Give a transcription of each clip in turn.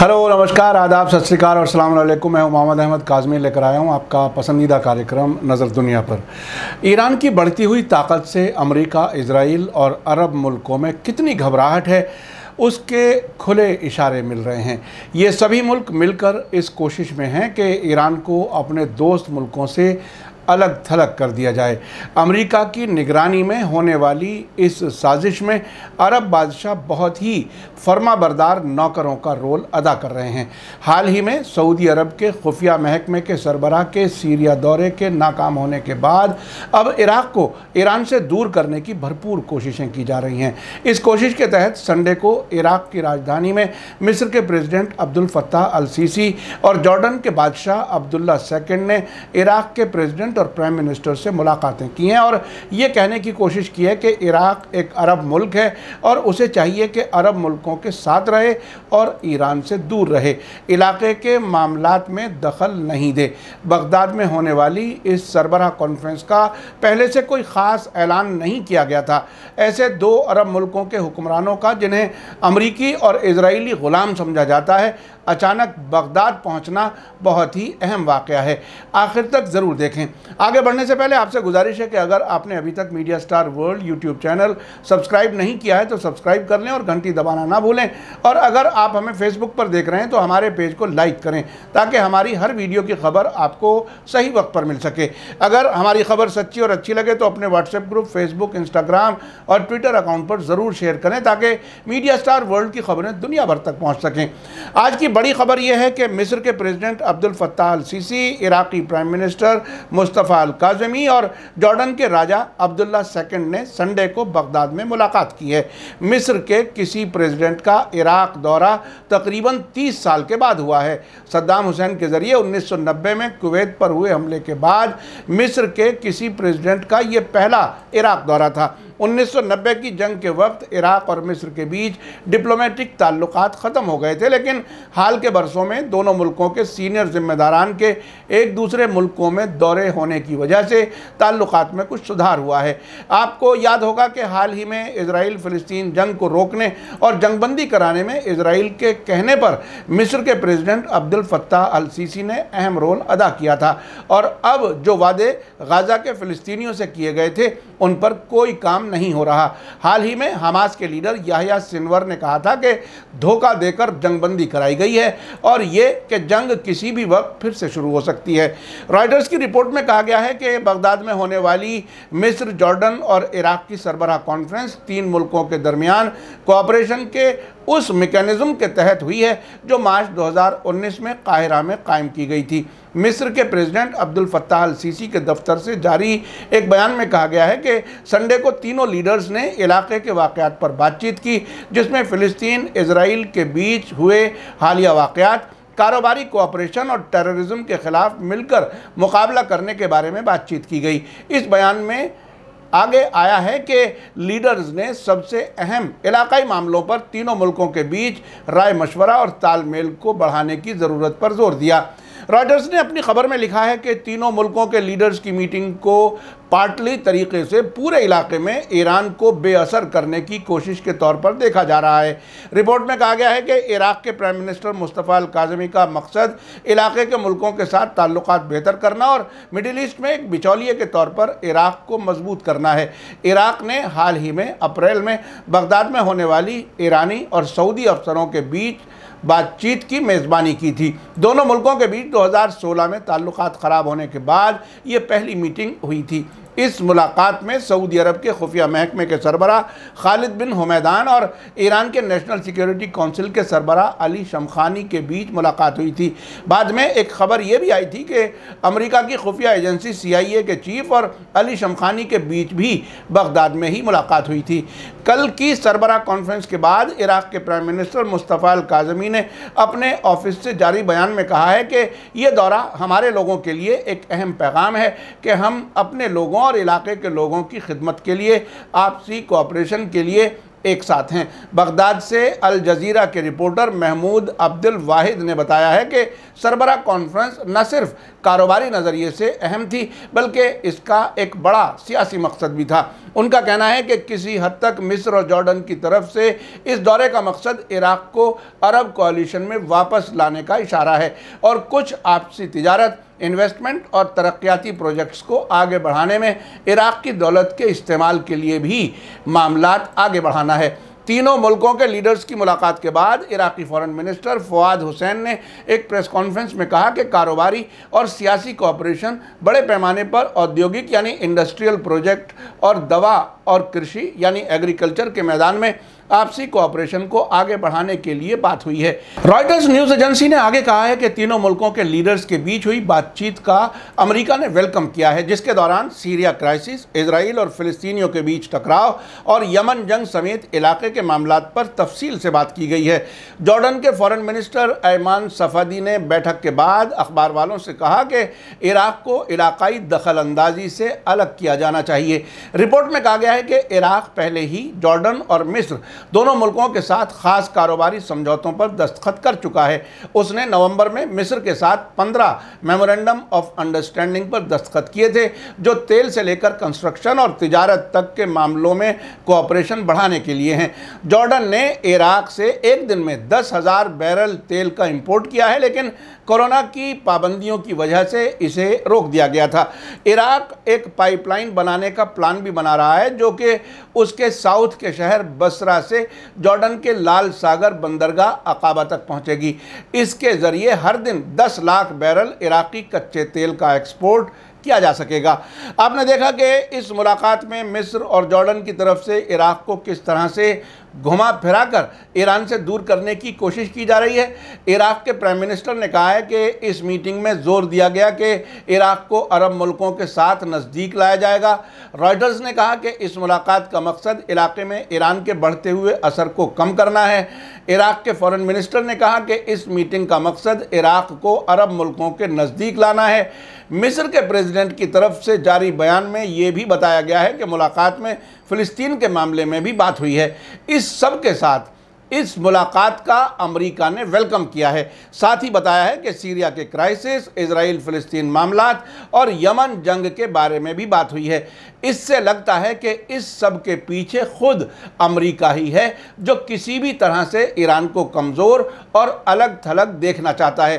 hello नमस्कार आदाब सत श्रीकाल और सलाम वालेकुम मैं मोहम्मद अहमद काजमी लेकर आया हूं आपका पसंदीदा कार्यक्रम नज़र दुनिया पर ईरान की बढ़ती हुई ताकत से अमेरिका इसराइल और अरब मुल्कों में कितनी घबराहट है उसके खुले इशारे मिल रहे हैं ये सभी मुल्क मिलकर इस कोशिश में हैं कि ईरान को अपने दोस्त मुल्कों से अलग थलग कर दिया जाए अमेरिका की निगरानी में होने वाली इस साजिश में अरब बादशाह बहुत ही फर्मा बरदार नौकरों का रोल अदा कर रहे हैं हाल ही में सऊदी अरब के खुफिया महकमे के सरबराह के सीरिया दौरे के नाकाम होने के बाद अब इराक़ को ईरान से दूर करने की भरपूर कोशिशें की जा रही हैं इस कोशिश के तहत संडे को इराक की राजधानी में मिस्र के president Abdul Fattah al Sisi और जॉर्डन के बादशाह अब्दुल्ला सेकंड ने इराक के प्रेसिडेंट और प्राइम मिनिस्टर से मुलाकातें की हैं और ये कहने की कोशिश की है कि इराक एक अरब मुल्क है और उसे चाहिए कि अरब मुल्कों के साथ रहे और ईरान से दूर रहे इलाके के मामला में दखल नहीं दे बगदाद में होने वाली इस सरबरा कॉन्फ्रेंस का पहले से कोई ख़ास खास ऐलान नहीं किया गया था ऐसे दो अरब मुल्कों के हुक्मरानों का जिन्हें अमरीकी और इसराइली ग़ुलाम समझा जाता है अचानक बगदाद पहुंचना बहुत ही अहम वाक़ है आखिर तक ज़रूर देखें आगे बढ़ने से पहले आपसे गुजारिश है कि अगर आपने अभी तक media star world YouTube channel subscribe नहीं किया है तो सब्सक्राइब कर लें और घंटी दबाना ना भूलें और अगर आप हमें फेसबुक पर देख रहे हैं तो हमारे पेज को लाइक करें ताकि हमारी हर वीडियो की खबर आपको सही वक्त पर मिल सके अगर हमारी खबर सच्ची और अच्छी लगे तो अपने व्हाट्सएप ग्रुप फेसबुक इंस्टाग्राम और ट्विटर अकाउंट पर ज़रूर शेयर करें ताकि मीडिया स्टार वर्ल्ड की खबरें दुनिया भर तक पहुँच सकें आज की बड़ी ख़बर यह है कि मिस्र के president Abdul Fattah al Sisi Iraqi prime minister Mustafa al Kazmi और जॉर्डन के राजा अब्दुल्ला सेकंड ने संडे को बगदाद में मुलाकात की है मिस्र के किसी प्रेसिडेंट का इराक दौरा तकरीबन 30 साल के बाद हुआ है सद्दाम हुसैन के ज़रिए 1990 में कुवैत पर हुए हमले के बाद मिस्र के किसी प्रेजिडेंट का ये पहला इराक दौरा था 1990 की जंग के वक्त इराक और मिस्र के बीच डिप्लोमेटिक ताल्लुक ख़त्म हो गए थे लेकिन हाल के बरसों में दोनों मुल्कों के सीनियर जिम्मेदारान के एक दूसरे मुल्कों में दौरे होने की वजह से ताल्लुक में कुछ सुधार हुआ है आपको याद होगा कि हाल ही में इसराइल फ़लस्तीन जंग को रोकने और जंगबंदी कराने में इसराइल के कहने पर मिस्र के president Abdul Fattah al Sisi ने अहम रोल अदा किया था और अब जो वादे गाजा के फ़लस्तीनियों से किए गए थे उन पर कोई काम नहीं हो रहा हाल ही में हमास के लीडर याहिया सिनवर ने कहा था कि धोखा देकर जंगबंदी कराई गई है और ये कि जंग किसी भी वक्त फिर से शुरू हो सकती है रॉयटर्स की रिपोर्ट में कहा गया है कि बगदाद में होने वाली मिस्र जॉर्डन और इराक की सरबराह कॉन्फ्रेंस तीन मुल्कों के दरमियान कोऑपरेशन के उस मेकनिज़म के तहत हुई है जो मार्च 2019 में काहिरा में कायम की गई थी मिस्र के president Abdul Fattah al Sisi के दफ्तर से जारी एक बयान में कहा गया है कि संडे को तीनों लीडर्स ने इलाके के वाक़ात पर बातचीत की जिसमें फ़िलिस्तीन इसराइल के बीच हुए हालिया वाक़ात कारोबारी कोऑपरेशन और टेररिज्म के ख़िलाफ़ मिलकर मुकाबला करने के बारे में बातचीत की गई इस बयान में आगे आया है कि लीडर्स ने सबसे अहम इलाकाई मामलों पर तीनों मुल्कों के बीच राय मशवरा और तालमेल को बढ़ाने की ज़रूरत पर जोर दिया रॉयटर्स ने अपनी खबर में लिखा है कि तीनों मुल्कों के लीडर्स की मीटिंग को पार्टली तरीके से पूरे इलाके में ईरान को बेअसर करने की कोशिश के तौर पर देखा जा रहा है रिपोर्ट में कहा गया है कि इराक़ के प्राइम मिनिस्टर मुस्तफ़ा काजमी का मकसद इलाके के मुल्कों के साथ ताल्लुक बेहतर करना और मिडिल ईस्ट में एक बिचौलिए के तौर पर इराक़ को मजबूत करना है इराक़ ने हाल ही में अप्रैल में बगदाद में होने वाली ईरानी और सऊदी अफसरों के बीच बातचीत की मेज़बानी की थी दोनों मुल्कों के बीच 2016 में ताल्लुक ख़राब होने के बाद ये पहली मीटिंग हुई थी इस मुलाकात में सऊदी अरब के खुफिया महकमे के सरबरा खालिद बिन हुमैदान और ईरान के नेशनल सिक्योरिटी काउंसिल के सरबरा अली शमखानी के बीच मुलाकात हुई थी बाद में एक खबर यह भी आई थी कि अमरीका की खुफिया एजेंसी ए के चीफ और अली शमखानी के बीच भी बगदाद में ही मुलाकात हुई थी कल की सरबरा कॉन्फ्रेंस के बाद इराक के प्राइम मिनिस्टर मुस्तफ़ा काजमी ने अपने ऑफिस से जारी बयान में कहा है कि यह दौरा हमारे लोगों के लिए एक अहम पैगाम है कि हम अपने लोगों और इलाके के लोगों की खिदमत के लिए आपसी कोऑपरेशन के लिए एक साथ हैं बगदाद से अल जजीरा के रिपोर्टर महमूद अब्दुल वाहिद ने बताया है कि सरबरा कॉन्फ्रेंस न सिर्फ कारोबारी नज़रिए से अहम थी बल्कि इसका एक बड़ा सियासी मकसद भी था उनका कहना है कि किसी हद तक मिस्र और जॉर्डन की तरफ से इस दौरे का मकसद इराक़ को अरब कोलिशन में वापस लाने का इशारा है और कुछ आपसी तजारत इन्वेस्टमेंट और तरक्याती प्रोजेक्ट्स को आगे बढ़ाने में इराक़ की दौलत के इस्तेमाल के लिए भी मामला आगे बढ़ाना है तीनों मुल्कों के लीडर्स की मुलाकात के बाद Iraqi foreign minister Fuad Hussein ने एक प्रेस कॉन्फ्रेंस में कहा कि कारोबारी और सियासी कोऑपरेशन बड़े पैमाने पर औद्योगिक यानी इंडस्ट्रियल प्रोजेक्ट और दवा और कृषि यानी एग्रीकल्चर के मैदान में आपसी कोऑपरेशन को आगे बढ़ाने के लिए बात हुई है रॉयटर्स न्यूज एजेंसी ने आगे कहा है कि तीनों मुल्कों के लीडर्स के बीच हुई बातचीत का अमेरिका ने वेलकम किया है जिसके दौरान सीरिया क्राइसिस इसराइल और फिलिस्तीनियों के बीच टकराव और यमन जंग समेत इलाके के मामला पर तफसील से बात की गई है जॉर्डन के फॉरन मिनिस्टर ऐमान सफादी ने बैठक के बाद अखबार वालों से कहा कि इराक को इलाकाई दखल अंदाजी से अलग किया जाना चाहिए रिपोर्ट में कहा गया है कि इराक पहले ही जॉर्डन और मिस्र दोनों मुल्कों के साथ खास कारोबारी समझौतों पर दस्तखत कर चुका है उसने नवंबर में मिस्र के साथ 15 मेमोरेंडम ऑफ अंडरस्टैंडिंग पर दस्तखत किए थे जो तेल से लेकर कंस्ट्रक्शन और तजारत तक के मामलों में कोऑपरेशन बढ़ाने के लिए हैं जॉर्डन ने इराक से एक दिन में दस हज़ार बैरल तेल का इम्पोर्ट किया है लेकिन कोरोना की पाबंदियों की वजह से इसे रोक दिया गया था इराक एक पाइपलाइन बनाने का प्लान भी बना रहा है जो कि उसके साउथ के शहर बसरा से जॉर्डन के लाल सागर बंदरगाह अकाबा तक पहुंचेगी इसके ज़रिए हर दिन 10 लाख बैरल इराक़ी कच्चे तेल का एक्सपोर्ट किया जा सकेगा आपने देखा कि इस मुलाकात में मिस्र और जॉर्डन की तरफ से इराक़ को किस तरह से घुमा फिरा कर ईरान से दूर करने की कोशिश की जा रही है इराक़ के प्राइम मिनिस्टर ने कहा है कि इस मीटिंग में ज़ोर दिया गया कि इराक़ को अरब मुल्कों के साथ नज़दीक लाया जाएगा रॉयटर्स ने कहा कि इस मुलाकात का मकसद इलाके में ईरान के बढ़ते हुए असर को कम करना है इराक़ के फ़ॉरन मिनिस्टर ने कहा कि इस मीटिंग का मकसद इराक़ को अरब मुल्कों के नज़दीक लाना है मिस्र के प्रेसिडेंट की तरफ से जारी बयान में ये भी बताया गया है कि मुलाकात में फ़लस्तीन के मामले में भी बात हुई है इस इस सब के साथ इस मुलाकात का अमेरिका ने वेलकम किया है साथ ही बताया है कि सीरिया के क्राइसिस इसराइल फिलिस्तीन मामला और यमन जंग के बारे में भी बात हुई है इससे लगता है कि इस सब के पीछे खुद अमेरिका ही है जो किसी भी तरह से ईरान को कमज़ोर और अलग थलग देखना चाहता है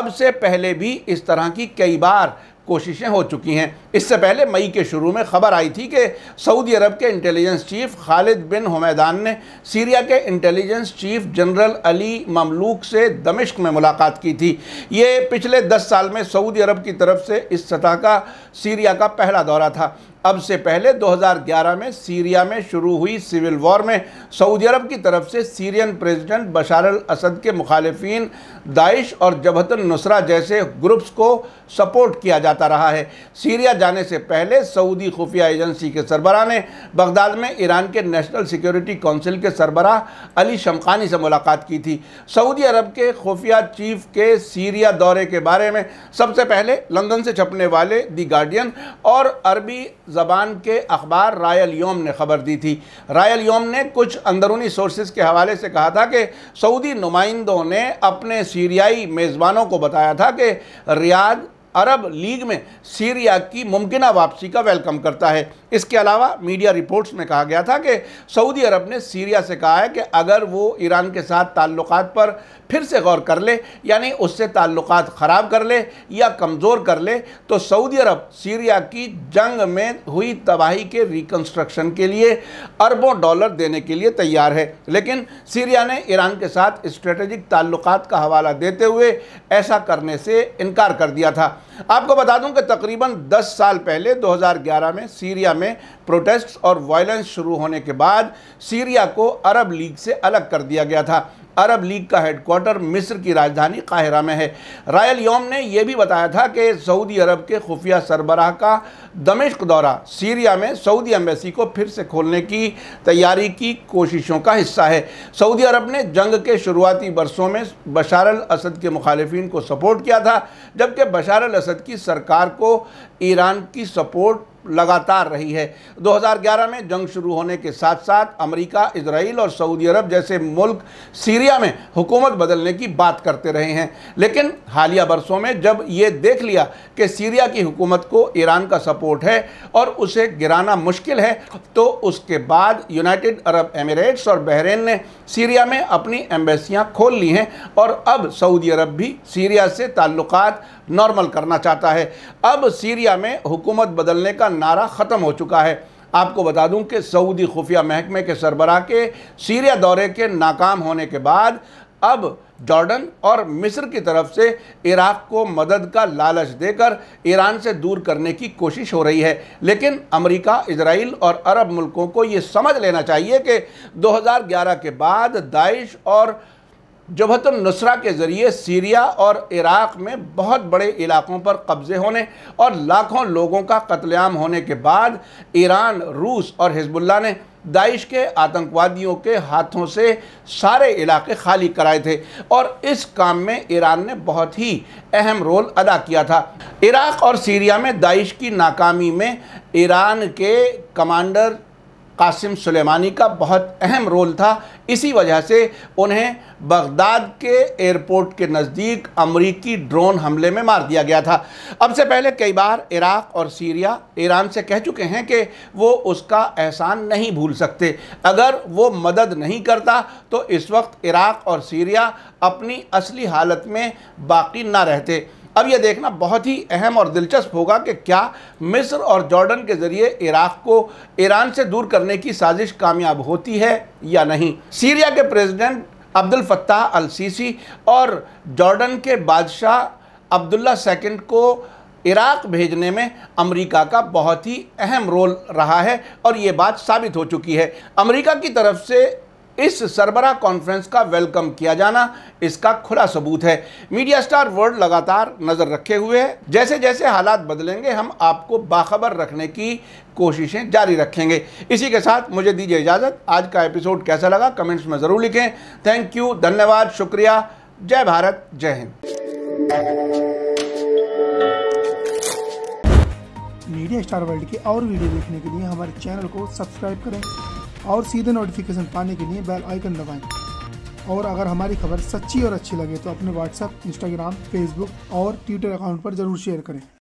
अब से पहले भी इस तरह की कई बार कोशिशें हो चुकी हैं इससे पहले मई के शुरू में खबर आई थी कि सऊदी अरब के intelligence chief Khalid bin Humaidan ने सीरिया के intelligence chief general Ali Mamlouk से दमिश्क में मुलाकात की थी ये पिछले दस साल में सऊदी अरब की तरफ से इस सतह का सीरिया का पहला दौरा था अब से पहले 2011 में सीरिया में शुरू हुई सिविल वॉर में सऊदी अरब की तरफ से Syrian president Bashar al Assad के मुखालफन दाइश और जबहतुल नुसरा जैसे ग्रुप्स को सपोर्ट किया जाता रहा है सीरिया जाने से पहले सऊदी खुफिया एजेंसी के सरबरा ने बगदाद में ईरान के नेशनल सिक्योरिटी काउंसिल के सरबराह अली शमकानी से मुलाकात की थी सऊदी अरब के खुफिया चीफ के सीरिया दौरे के बारे में सबसे पहले लंदन से छपने वाले दी गार्डियन और अरबी ज़बान के अखबार रायल योम ने ख़बर दी थी रायल योम ने कुछ अंदरूनी सोर्सेज के हवाले से कहा था कि सऊदी नुमाइंदों ने अपने सीरियाई मेज़बानों को बताया था कि रियाद अरब लीग में सीरिया की मुमकिन वापसी का वेलकम करता है इसके अलावा मीडिया रिपोर्ट्स में कहा गया था कि सऊदी अरब ने सीरिया से कहा है कि अगर वो ईरान के साथ ताल्लुक पर फिर से गौर कर ले यानी उससे ताल्लुक ख़राब कर ले या कमज़ोर कर ले तो सऊदी अरब सीरिया की जंग में हुई तबाही के रिकन्स्ट्रक्शन के लिए अरबों डॉलर देने के लिए तैयार है लेकिन सीरिया ने ईरान के साथ स्ट्रेटेजिक ताल्लुक का हवाला देते हुए ऐसा करने से इनकार कर दिया था आपको बता दूं कि तकरीबन 10 साल पहले 2011 में सीरिया में प्रोटेस्ट और वायलेंस शुरू होने के बाद सीरिया को अरब लीग से अलग कर दिया गया था अरब लीग का हेडकोार्टर मिस्र की राजधानी काहिरा में है रायल योम ने यह भी बताया था कि सऊदी अरब के खुफिया सरबराह का दमिश्क दौरा सीरिया में सऊदी एम्बेसी को फिर से खोलने की तैयारी की कोशिशों का हिस्सा है सऊदी अरब ने जंग के शुरुआती बरसों में बशार अल असद के मुखालफन को सपोर्ट किया था जबकि बशार अल असद की सरकार को ईरान की सपोर्ट लगातार रही है 2011 में जंग शुरू होने के साथ साथ अमेरिका इसराइल और सऊदी अरब जैसे मुल्क सीरिया में हुकूमत बदलने की बात करते रहे हैं लेकिन हालिया बरसों में जब ये देख लिया कि सीरिया की हुकूमत को ईरान का सपोर्ट है और उसे गिराना मुश्किल है तो उसके बाद यूनाइटेड अरब एमिरेट्स और बहरीन ने सीरिया में अपनी एम्बेसियाँ खोल ली हैं और अब सऊदी अरब भी सीरिया से ताल्लुक नॉर्मल करना चाहता है अब सीरिया में हुकूमत बदलने का नारा ख़त्म हो चुका है आपको बता दूं कि सऊदी खुफिया महकमे के सरबराह के सीरिया दौरे के नाकाम होने के बाद अब जॉर्डन और मिस्र की तरफ से इराक को मदद का लालच देकर ईरान से दूर करने की कोशिश हो रही है लेकिन अमेरिका इसराइल और अरब मुल्कों को ये समझ लेना चाहिए कि 2011 के बाद दाइश और जबहत नुसरा के ज़रिए सीरिया और इराक़ में बहुत बड़े इलाकों पर कब्ज़े होने और लाखों लोगों का कत्लेआम होने के बाद ईरान रूस और हिजबुल्ला ने दाइश के आतंकवादियों के हाथों से सारे इलाके खाली कराए थे और इस काम में ईरान ने बहुत ही अहम रोल अदा किया था इराक़ और सीरिया में दाइश की नाकामी में ईरान के कमांडर कासिम सुलेमानी का बहुत अहम रोल था इसी वजह से उन्हें बगदाद के एयरपोर्ट के नज़दीक अमरीकी ड्रोन हमले में मार दिया गया था अब से पहले कई बार इराक़ और सीरिया ईरान से कह चुके हैं कि वो उसका एहसान नहीं भूल सकते अगर वो मदद नहीं करता तो इस वक्त इराक़ और सीरिया अपनी असली हालत में बाकी ना रहते अब यह देखना बहुत ही अहम और दिलचस्प होगा कि क्या मिस्र और जॉर्डन के जरिए इराक को ईरान से दूर करने की साजिश कामयाब होती है या नहीं सीरिया के president Abdul Fattah al Sisi और जॉर्डन के बादशाह अब्दुल्ला सेकंड को इराक भेजने में अमेरिका का बहुत ही अहम रोल रहा है और ये बात साबित हो चुकी है अमेरिका की तरफ से इस सरबरा कॉन्फ्रेंस का वेलकम किया जाना इसका खुला सबूत है मीडिया स्टार वर्ल्ड लगातार नज़र रखे हुए है जैसे जैसे हालात बदलेंगे हम आपको बाखबर रखने की कोशिशें जारी रखेंगे इसी के साथ मुझे दीजिए इजाज़त आज का एपिसोड कैसा लगा कमेंट्स में ज़रूर लिखें थैंक यू धन्यवाद शुक्रिया जय भारत जय हिंद मीडिया स्टार वर्ल्ड की और वीडियो देखने के लिए हमारे चैनल को सब्सक्राइब करें और सीधे नोटिफिकेशन पाने के लिए बेल आइकन दबाएं और अगर हमारी खबर सच्ची और अच्छी लगे तो अपने व्हाट्सएप इंस्टाग्राम फेसबुक और ट्विटर अकाउंट पर ज़रूर शेयर करें